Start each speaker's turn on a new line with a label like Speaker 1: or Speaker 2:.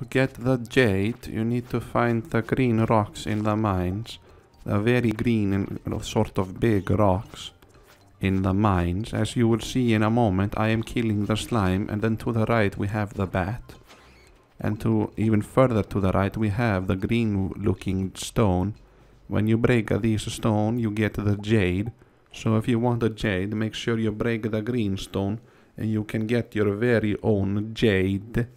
Speaker 1: To get the jade, you need to find the green rocks in the mines. The very green and sort of big rocks in the mines. As you will see in a moment, I am killing the slime, and then to the right we have the bat. And to even further to the right we have the green looking stone. When you break this stone, you get the jade. So if you want a jade, make sure you break the green stone, and you can get your very own jade.